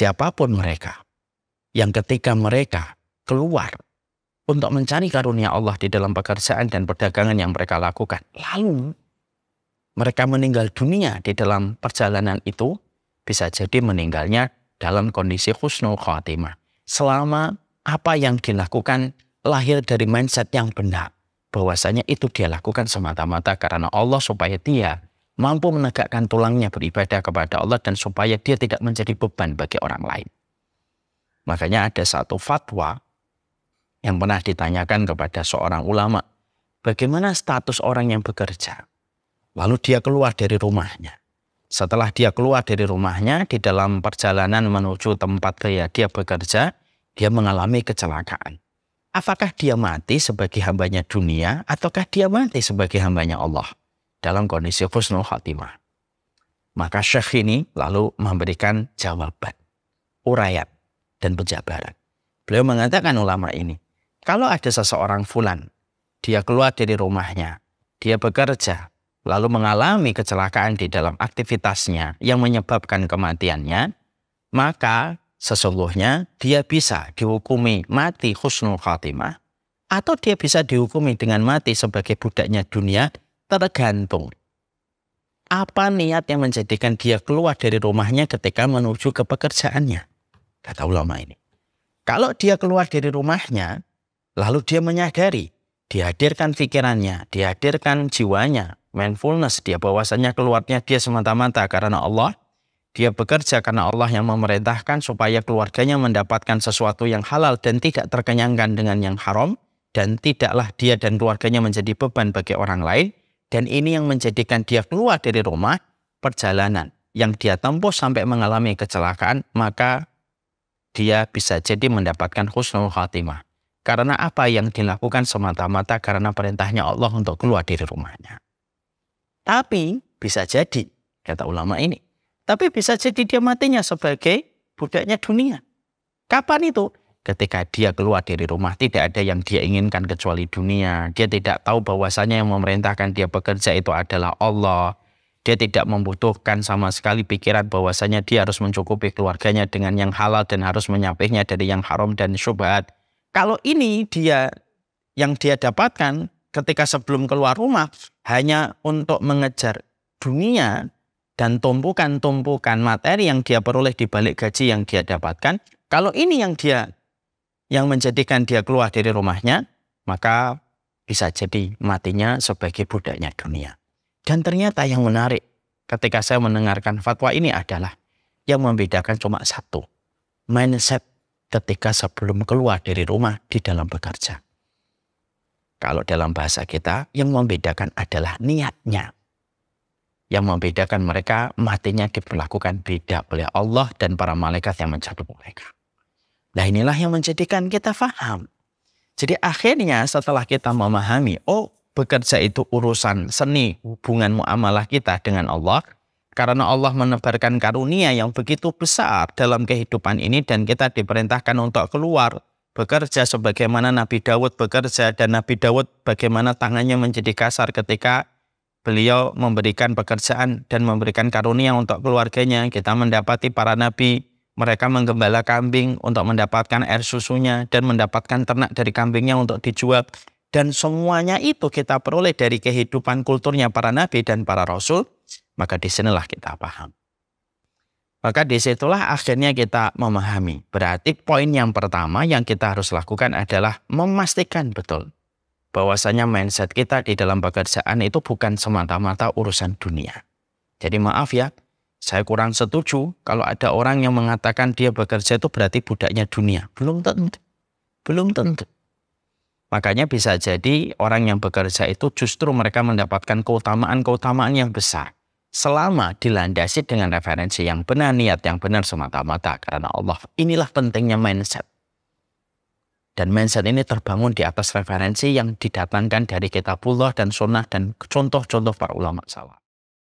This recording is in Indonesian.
siapapun mereka, yang ketika mereka keluar untuk mencari karunia Allah di dalam pekerjaan dan perdagangan yang mereka lakukan. Lalu mereka meninggal dunia di dalam perjalanan itu bisa jadi meninggalnya dalam kondisi khusnul khotimah. Selama apa yang dilakukan lahir dari mindset yang benar. Bahwasanya itu dia lakukan semata-mata karena Allah supaya dia mampu menegakkan tulangnya beribadah kepada Allah dan supaya dia tidak menjadi beban bagi orang lain. Makanya ada satu fatwa yang pernah ditanyakan kepada seorang ulama, bagaimana status orang yang bekerja? Lalu dia keluar dari rumahnya. Setelah dia keluar dari rumahnya, di dalam perjalanan menuju tempat kerja dia bekerja, dia mengalami kecelakaan. Apakah dia mati sebagai hambanya dunia ataukah dia mati sebagai hambanya Allah? dalam kondisi husnul khatimah. Maka Syekh ini lalu memberikan jawaban, urayat, dan penjabaran. Beliau mengatakan ulama ini, kalau ada seseorang fulan, dia keluar dari rumahnya, dia bekerja, lalu mengalami kecelakaan di dalam aktivitasnya yang menyebabkan kematiannya, maka sesungguhnya dia bisa dihukumi mati husnul khatimah atau dia bisa dihukumi dengan mati sebagai budaknya dunia tergantung apa niat yang menjadikan dia keluar dari rumahnya ketika menuju ke pekerjaannya. Kata ulama ini. Kalau dia keluar dari rumahnya, lalu dia menyadari, dihadirkan pikirannya, dihadirkan jiwanya, mindfulness dia bahwasanya keluarnya dia semata-mata karena Allah, dia bekerja karena Allah yang memerintahkan supaya keluarganya mendapatkan sesuatu yang halal dan tidak terkenyangkan dengan yang haram dan tidaklah dia dan keluarganya menjadi beban bagi orang lain dan ini yang menjadikan dia keluar dari rumah perjalanan yang dia tempuh sampai mengalami kecelakaan, maka dia bisa jadi mendapatkan khusnul khatimah. Karena apa yang dilakukan semata-mata karena perintahnya Allah untuk keluar dari rumahnya. Tapi bisa jadi, kata ulama ini. Tapi bisa jadi dia matinya sebagai budaknya dunia. Kapan itu? ketika dia keluar dari rumah tidak ada yang dia inginkan kecuali dunia. Dia tidak tahu bahwasanya yang memerintahkan dia bekerja itu adalah Allah. Dia tidak membutuhkan sama sekali pikiran bahwasanya dia harus mencukupi keluarganya dengan yang halal dan harus menyapihnya dari yang haram dan syubhat. Kalau ini dia yang dia dapatkan ketika sebelum keluar rumah hanya untuk mengejar dunia dan tumpukan-tumpukan materi yang dia peroleh di balik gaji yang dia dapatkan. Kalau ini yang dia yang menjadikan dia keluar dari rumahnya, maka bisa jadi matinya sebagai budaknya dunia. Dan ternyata yang menarik ketika saya mendengarkan fatwa ini adalah yang membedakan cuma satu. Mindset ketika sebelum keluar dari rumah di dalam bekerja. Kalau dalam bahasa kita, yang membedakan adalah niatnya. Yang membedakan mereka matinya diperlakukan beda oleh Allah dan para malaikat yang mencabut mereka. Nah inilah yang menjadikan kita faham. Jadi akhirnya setelah kita memahami, oh bekerja itu urusan seni hubungan muamalah kita dengan Allah. Karena Allah menebarkan karunia yang begitu besar dalam kehidupan ini dan kita diperintahkan untuk keluar bekerja sebagaimana Nabi Dawud bekerja dan Nabi Dawud bagaimana tangannya menjadi kasar ketika beliau memberikan pekerjaan dan memberikan karunia untuk keluarganya. Kita mendapati para nabi mereka menggembala kambing untuk mendapatkan air susunya dan mendapatkan ternak dari kambingnya untuk dijual. Dan semuanya itu kita peroleh dari kehidupan kulturnya para nabi dan para rasul. Maka disinilah kita paham. Maka disitulah akhirnya kita memahami. Berarti poin yang pertama yang kita harus lakukan adalah memastikan betul bahwasanya mindset kita di dalam pekerjaan itu bukan semata-mata urusan dunia. Jadi maaf ya, saya kurang setuju kalau ada orang yang mengatakan dia bekerja itu berarti budaknya dunia. Belum tentu. Belum tentu. Makanya bisa jadi orang yang bekerja itu justru mereka mendapatkan keutamaan-keutamaan yang besar. Selama dilandasi dengan referensi yang benar, niat yang benar semata-mata karena Allah. Inilah pentingnya mindset. Dan mindset ini terbangun di atas referensi yang didatangkan dari kitabullah dan sunnah dan contoh-contoh para ulama salah.